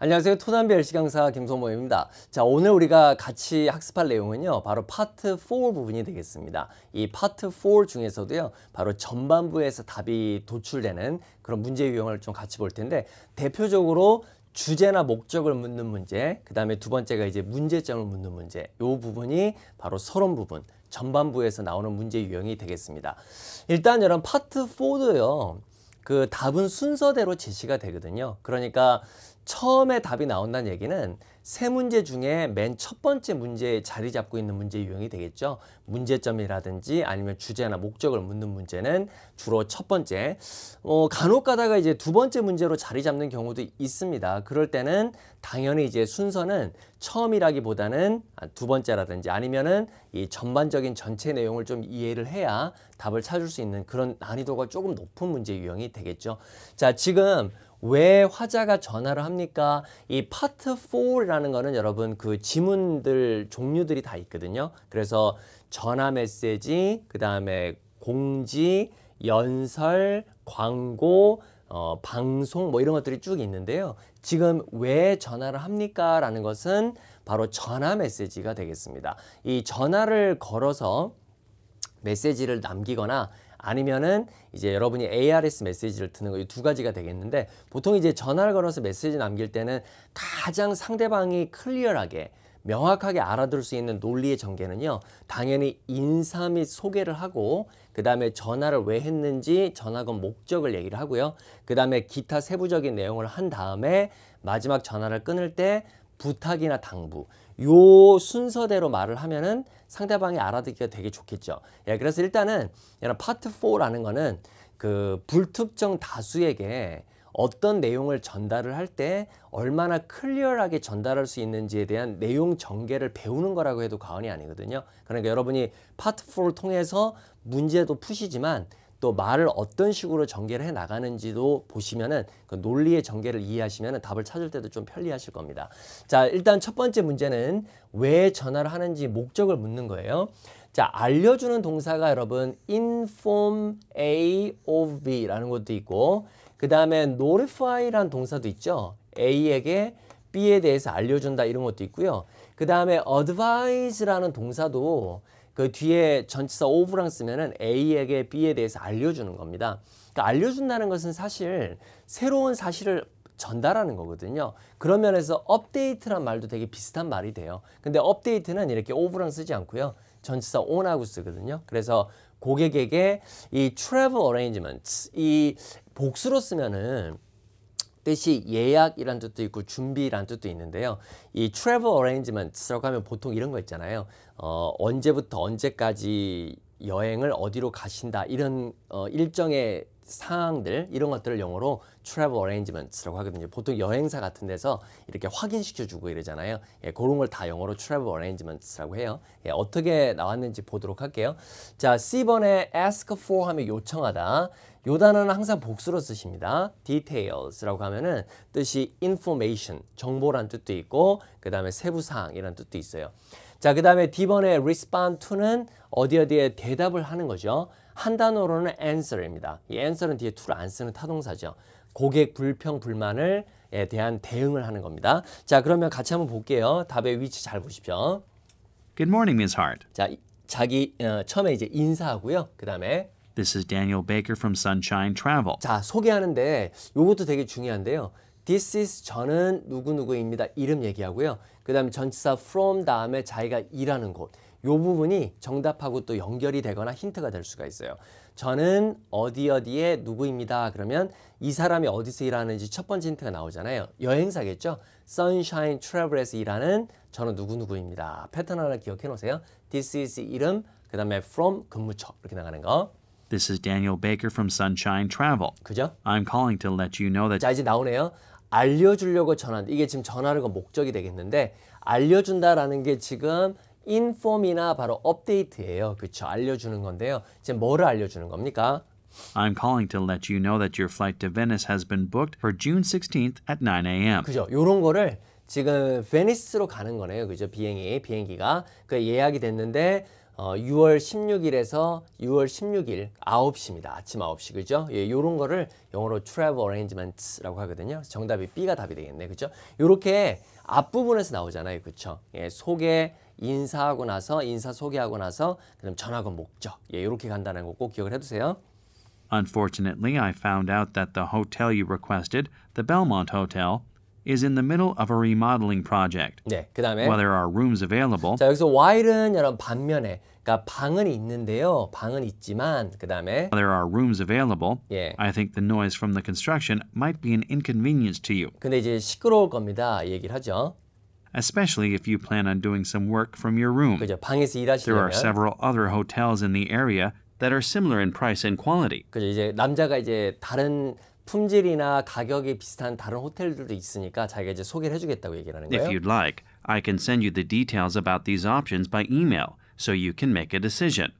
안녕하세요. 토담별시 강사 김소모입니다. 자, 오늘 우리가 같이 학습할 내용은요. 바로 파트 4 부분이 되겠습니다. 이 파트 4 중에서도요. 바로 전반부에서 답이 도출되는 그런 문제 유형을 좀 같이 볼 텐데 대표적으로 주제나 목적을 묻는 문제, 그 다음에 두 번째가 이제 문제점을 묻는 문제, 요 부분이 바로 서론 부분, 전반부에서 나오는 문제 유형이 되겠습니다. 일단 여러분 파트 4도요, 그 답은 순서대로 제시가 되거든요. 그러니까 처음에 답이 나온다는 얘기는 세 문제 중에 맨 첫 번째 문제에 자리 잡고 있는 문제 유형이 되겠죠. 문제점이라든지 아니면 주제나 목적을 묻는 문제는 주로 첫 번째. 어, 간혹 가다가 이제 두 번째 문제로 자리 잡는 경우도 있습니다. 그럴 때는 당연히 이제 순서는 처음이라기보다는 아, 두 번째라든지 아니면은 이 전반적인 전체 내용을 좀 이해를 해야 답을 찾을 수 있는 그런 난이도가 조금 높은 문제 유형이 되겠죠. 자, 지금 왜 화자가 전화를 합니까? 이 파트 4라는 거는 여러분 그 지문들 종류들이 다 있거든요. 그래서 전화 메시지, 그다음에 공지, 연설, 광고, 어, 방송 뭐 이런 것들이 쭉 있는데요. 지금 왜 전화를 합니까? 라는 것은 바로 전화 메시지가 되겠습니다. 이 전화를 걸어서 메시지를 남기거나 아니면은 이제 여러분이 ARS 메시지를 드는 거 이 두 가지가 되겠는데 보통 이제 전화를 걸어서 메시지 남길 때는 가장 상대방이 클리어하게 명확하게 알아들을 수 있는 논리의 전개는요 당연히 인사 및 소개를 하고 그 다음에 전화를 왜 했는지 전화 건 목적을 얘기를 하고요 그 다음에 기타 세부적인 내용을 한 다음에 마지막 전화를 끊을 때 부탁이나 당부 요 순서대로 말을 하면은 상대방이 알아듣기가 되게 좋겠죠. 예, 그래서 일단은 이런 파트 4라는 거는 그 불특정 다수에게 어떤 내용을 전달을 할 때 얼마나 클리어하게 전달할 수 있는지에 대한 내용 전개를 배우는 거라고 해도 과언이 아니거든요. 그러니까 여러분이 파트 4를 통해서 문제도 푸시지만 또 말을 어떤 식으로 전개를 해 나가는지도 보시면은 그 논리의 전개를 이해하시면은 답을 찾을 때도 좀 편리하실 겁니다. 자, 일단 첫 번째 문제는 왜 전화를 하는지 목적을 묻는 거예요. 자, 알려주는 동사가 여러분 inform A of B라는 것도 있고 그 다음에 notify라는 동사도 있죠. A에게 B에 대해서 알려준다 이런 것도 있고요. 그 다음에 advise라는 동사도 그 뒤에 전치사 오브랑 쓰면은 A에게 B에 대해서 알려주는 겁니다. 그러니까 알려준다는 것은 사실 새로운 사실을 전달하는 거거든요. 그런 면에서 업데이트란 말도 되게 비슷한 말이 돼요. 근데 업데이트는 이렇게 오브랑 쓰지 않고요. 전치사 on하고 쓰거든요. 그래서 고객에게 이 travel arrangements 이 복수로 쓰면은 뜻이 예약이란 뜻도 있고 준비란 뜻도 있는데요. 이 travel a r r a n g e m e n t 라고 하면 보통 이런 거 있잖아요. 어, 언제부터 언제까지 여행을 어디로 가신다 이런 어, 일정의 사항들 이런 것들을 영어로 travel arrangements라고 하거든요. 보통 여행사 같은 데서 이렇게 확인시켜 주고 이러잖아요. 예, 그런 걸 다 영어로 travel arrangements라고 해요. 예, 어떻게 나왔는지 보도록 할게요. 자, C번에 ask for 하면 요청하다. 요 단어는 항상 복수로 쓰십니다. details라고 하면은 뜻이 information, 정보란 뜻도 있고 그다음에 세부 사항 이란 뜻도 있어요. 자, 그다음에 D번에 respond to는 어디 어디에 대답을 하는 거죠. 한 단어로는 answer입니다. 이 answer은 뒤에 to를 안 쓰는 타동사죠. 고객 불평 불만에 대한 대응을 하는 겁니다. 자, 그러면 같이 한번 볼게요. 답의 위치 잘 보십시오. Good morning, Ms. Hart. 자, 자기 어, 처음에 이제 인사하고요. 그다음에 This is Daniel Baker from Sunshine Travel. 자, 소개하는데 요것도 되게 중요한데요. This is 저는 누구누구입니다. 이름 얘기하고요. 그다음에 전치사 from 다음에 자기가 일하는 곳. 요 부분이 정답하고 또 연결이 되거나 힌트가 될 수가 있어요. 저는 어디 어디에 누구입니다. 그러면 이 사람이 어디서 일하는지 첫 번째 힌트가 나오잖아요. 여행사겠죠. Sunshine Travel에서 일하는 저는 누구누구입니다. 패턴 하나 기억해 놓으세요. This is 이름, 그 다음에 from 근무처 이렇게 나가는 거. This is Daniel Baker from Sunshine Travel. 그죠? I'm calling to let you know that. 자 이제 나오네요. 알려주려고 전화. 이게 지금 전화를 목적이 되겠는데 알려준다라는 게 지금 inform이나 바로 업데이트예요. 그렇죠. 알려주는 건데요. 이제 뭐를 알려주는 겁니까? I'm calling to let you know that your flight to Venice has been booked for June 16th at 9 a.m. 그죠. 요런 거를 지금 베니스로 가는 거네요. 그죠? 비행이 비행기가 그 예약이 됐는데 어, 6월 16일에서 6월 16일 9시입니다. 아침 9시 그죠? 예, 요런 거를 영어로 travel arrangements라고 하거든요. 정답이 B가 답이 되겠네. 그죠? 요렇게 앞부분에서 나오잖아요. 그쵸? 예, 소개 인사하고 나서 인사 소개하고 나서 그럼 전학은 목적. 예, 이렇게 간다는 거꼭 기억을 해두세요. Unfortunately, I found out that the hotel you requested, the Belmont Hotel, is in the middle of a remodeling project. 네, 그다음에 while there are rooms available. 자, 여기서 while은 여러분 반면에 그러니까 방은 있는데요. 방은 있지만 그다음에 there are rooms available. 예. I think the noise from the construction might be an inconvenience to you. 근데 이제 시끄러울 겁니다. 얘기를 하죠. especially if you plan on doing some work from your room. 그죠, There are several other hotels in the area that are similar in price and quality. 그죠, 이제 남자가 이제 다른 품질이나 가격이 비슷한 다른 호텔들도 있으니까 자기가 이제 소개를 해주겠다고 얘기하는 거예요. If you'd like, I can send you the details about these options by email so you can make a decision.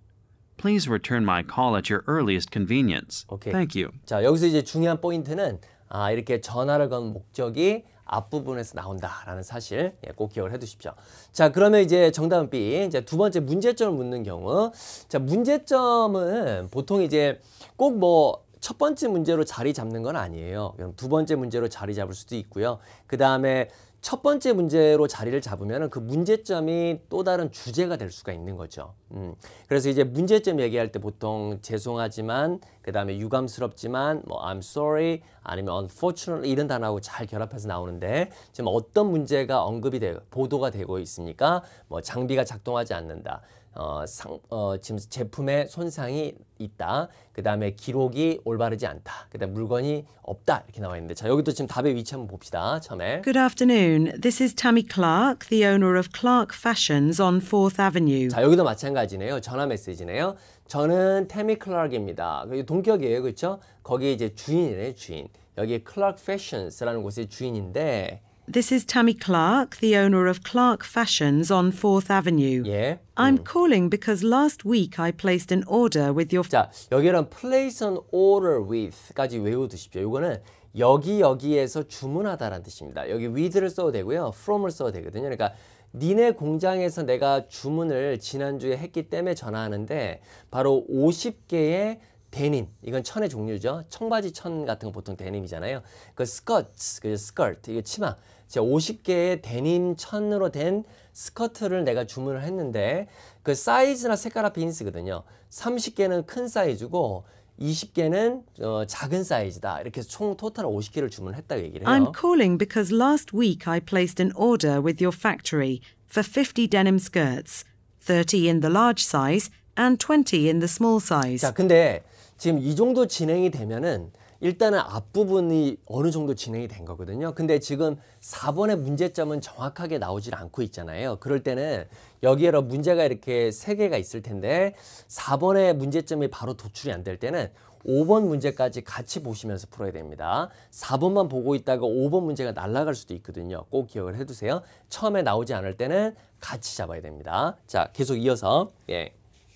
Please return my call at your earliest convenience. Okay. Thank you. 자, 여기서 이제 중요한 포인트는 아, 이렇게 전화를 건 목적이 앞부분에서 나온다라는 사실 예, 꼭 기억을 해두십시오. 자 그러면 이제 정답은 B. 이제 두 번째 문제점을 묻는 경우, 자 문제점은 보통 이제 꼭뭐 첫 번째 문제로 자리 잡는 건 아니에요. 두 번째 문제로 자리 잡을 수도 있고요. 그 다음에 첫 번째 문제로 자리를 잡으면 그 문제점이 또 다른 주제가 될 수가 있는 거죠. 음. 그래서 이제 문제점 얘기할 때 보통 죄송하지만 그 다음에 유감스럽지만 뭐 I'm sorry 아니면 unfortunately 이런 단어하고 잘 결합해서 나오는데 지금 어떤 문제가 언급이 되고 보도가 되고 있습니까? 뭐 장비가 작동하지 않는다. 어, 상, 어, 지금 제품에 손상이 있다. 그 다음에 기록이 올바르지 않다. 그 다음 에 물건이 없다. 이렇게 나와 있는데 자 여기도 지금 답의 위치 한번 봅시다. 처음에 Good afternoon. This is Tammy Clark, the owner of Clark Fashions on 4th Avenue. 자 여기도 마찬가지네요. 전화 메시지네요. 저는 태미 클락입니다. 그 동격이에요. 그렇죠? 거기에 이제 주인이네 주인. 여기 클락 패션스라는 곳의 주인인데 This is Tammy Clark, the owner of Clark Fashions on 4th Avenue. 예. I'm calling because last week I placed an order with your 자, 여기는 place an order with까지 외워 두십시오. 이거는 여기 여기에서 주문하다라는 뜻입니다. 여기 with를 써도 되고요. from을 써도 되거든요. 그러니까 니네 공장에서 내가 주문을 지난주에 했기 때문에 전화하는데 바로 50개의 데님 이건 천의 종류죠 청바지 천 같은 거 보통 데님이잖아요 그 스커트 그 스커트 이게 치마 제 50개의 데님 천으로 된 스커트를 내가 주문을 했는데 그 사이즈나 색깔 앞에 인스거든요 30개는 큰 사이즈고 20개는 어, 작은 사이즈다. 이렇게 총 토탈 50개를 주문했다고 얘기를 해요. I'm calling because last week I placed an order with your factory for 50 denim skirts, 30 in the large size and 20 in the small size. 자, 근데 지금 이 정도 진행이 되면은 일단은 앞부분이 어느 정도 진행이 된 거거든요. 근데 지금 4번의 문제점은 정확하게 나오질 않고 있잖아요. 그럴 때는 여기에 문제가 이렇게 3개가 있을 텐데 4번의 문제점이 바로 도출이 안 될 때는 5번 문제까지 같이 보시면서 풀어야 됩니다. 4번만 보고 있다가 5번 문제가 날아갈 수도 있거든요. 꼭 기억을 해두세요. 처음에 나오지 않을 때는 같이 잡아야 됩니다. 자, 계속 이어서 예.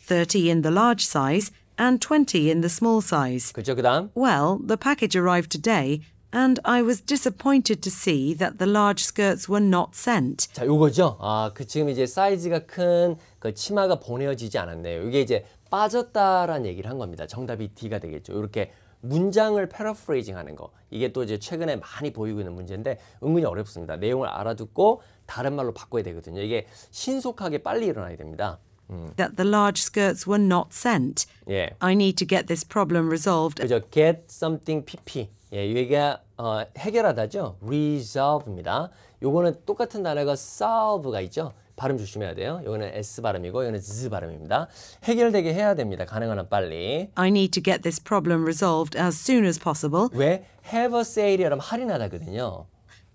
30 in the large size and 20 in the small size. 그죠, 그다음. Well, the package arrived today and I was disappointed to see that the large skirts were not sent. 자, 요거죠. 아, 그 지금 이제 사이즈가 큰 그 치마가 보내어지지 않았네요. 이게 이제 빠졌다라는 얘기를 한 겁니다. 정답이 D가 되겠죠. 이렇게 문장을 패러프레이징 하는 거. 이게 또 이제 최근에 많이 보이고 있는 문제인데 은근히 어렵습니다. 내용을 알아듣고 다른 말로 바꿔야 되거든요. 이게 신속하게 빨리 일어나야 됩니다. 음. Mm. that the large skirts were not sent. Yeah, I need to get this problem resolved. 그죠? Get something PP. 예, 얘가 어, 해결하다죠. Resolve입니다. 요거는 똑같은 단어가 solve가 있죠. 발음 조심해야 돼요. 요거는 S 발음이고 이거는 Z 발음입니다. 해결되게 해야 됩니다. 가능한 한 빨리. I need to get this problem resolved as soon as possible. 왜 have a sale이라면 할인하다거든요.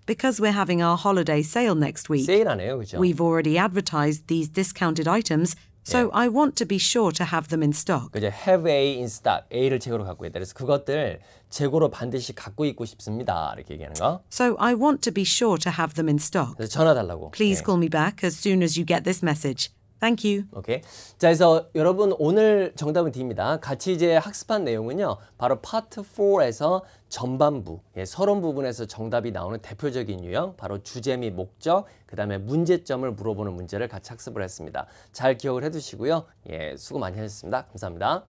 Because we're having our holiday sale next week. 세일하네요, 그죠? We've already advertised these discounted items so I want to be sure to have them in stock. 이제 have A in stock. A를 재고로 갖고 있다. 그래서 그것들 재고로 반드시 갖고 있고 싶습니다. 이렇게 얘기하는 거. So I want to be sure to have them in stock. 전화 달라고. Please 예. call me back as soon as you get this message. Thank you. 오케이. 자, 그래서 여러분 오늘 정답은 D입니다. 같이 이제 학습한 내용은요. 바로 파트 4에서 전반부, 예, 서론 부분에서 정답이 나오는 대표적인 유형, 바로 주제 및 목적, 그 다음에 문제점을 물어보는 문제를 같이 학습을 했습니다. 잘 기억을 해두시고요. 예, 수고 많이 하셨습니다. 감사합니다.